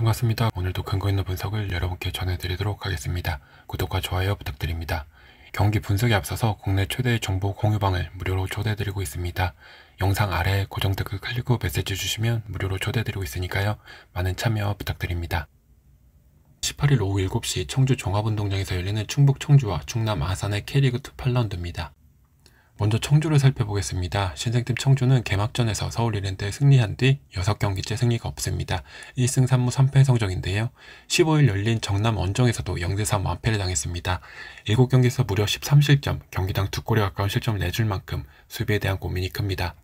반갑습니다. 오늘도 근거 있는 분석을 여러분께 전해드리도록 하겠습니다. 구독과 좋아요 부탁드립니다. 경기 분석에 앞서서 국내 최대의 정보 공유방을 무료로 초대해드리고 있습니다. 영상 아래 고정 댓글 클릭 후 메시지 주시면 무료로 초대해드리고 있으니까요. 많은 참여 부탁드립니다. 18일 오후 7시 청주 종합운동장에서 열리는 충북 청주와 충남 아산의 캐리그2 8라운드입니다. 먼저 청주를 살펴보겠습니다. 신생팀 청주는 개막전에서 서울 이랜드에 승리한 뒤 6경기째 승리가 없습니다. 1승 3무 3패 성적인데요. 15일 열린 정남 원정에서도 0대3 완패를 당했습니다. 7경기에서 무려 13실점, 경기당 2골에 가까운 실점을 내줄 만큼 수비에 대한 고민이 큽니다.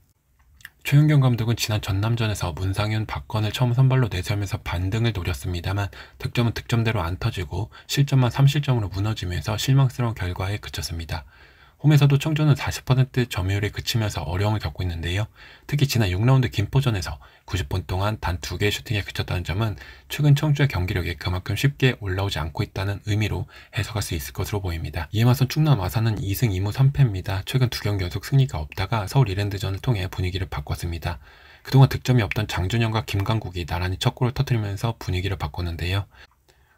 최윤경 감독은 지난 전남전에서 문상윤, 박건을 처음 선발로 내세우면서 반등을 노렸습니다만 득점은 득점대로 안 터지고 실점만 3실점으로 무너지면서 실망스러운 결과에 그쳤습니다. 홈에서도 청주는 40% 점유율에 그치면서 어려움을 겪고 있는데요. 특히 지난 6라운드 김포전에서 90분 동안 단 2개의 슈팅에 그쳤다는 점은 최근 청주의 경기력이 그만큼 쉽게 올라오지 않고 있다는 의미로 해석할 수 있을 것으로 보입니다. 이에 맞선 충남 아산은 2승 2무 3패입니다. 최근 두 경기 연속 승리가 없다가 서울 이랜드전을 통해 분위기를 바꿨습니다. 그동안 득점이 없던 장준영과 김강국이 나란히 첫 골을 터뜨리면서 분위기를 바꿨는데요.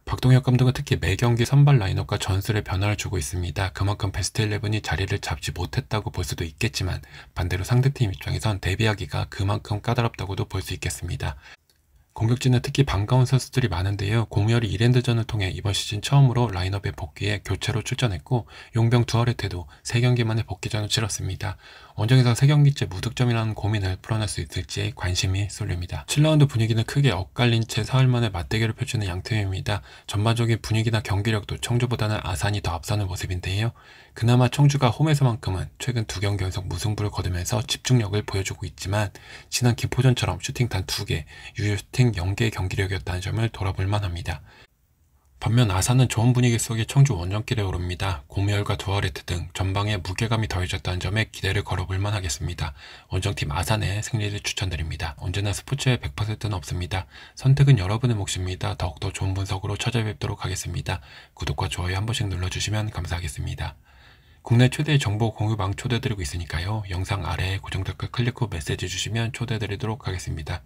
박동혁 감독은 특히 매 경기 선발 라인업과 전술의 변화를 주고 있습니다. 그만큼 베스트 11이 자리를 잡지 못했다고 볼 수도 있겠지만 반대로 상대팀 입장에선 대비하기가 그만큼 까다롭다고도 볼 수 있겠습니다. 공격진에 특히 반가운 선수들이 많은데요. 공열이 이랜드전을 통해 이번 시즌 처음으로 라인업에 복귀해 교체로 출전했고 용병 두어레테도 3경기만의 복귀전을 치렀습니다. 원정에서 3경기째 무득점이라는 고민을 풀어낼 수 있을지 관심이 쏠립니다. 7라운드 분위기는 크게 엇갈린 채 사흘 만에 맞대결을 펼치는 양팀입니다. 전반적인 분위기나 경기력도 청주보다는 아산이 더 앞서는 모습인데요. 그나마 청주가 홈에서만큼은 최근 두 경기 연속 무승부를 거두면서 집중력을 보여주고 있지만 지난 김포전처럼 슈팅 단 2개, 유효 슈팅 등 영계의 경기력이었다는 점을 돌아볼 만합니다. 반면 아산은 좋은 분위기 속에 청주 원정길에 오릅니다. 고미열과 두아레트 등 전방에 무게감이 더해졌다는 점에 기대를 걸어볼 만하겠습니다. 원정팀 아산의 승리를 추천드립니다. 언제나 스포츠의 100%는 없습니다. 선택은 여러분의 몫입니다. 더욱더 좋은 분석으로 찾아뵙도록 하겠습니다. 구독과 좋아요 한 번씩 눌러주시면 감사하겠습니다. 국내 최대 정보 공유망 초대드리고 있으니까요. 영상 아래 고정 댓글 클릭 후 메시지 주시면 초대드리도록 하겠습니다.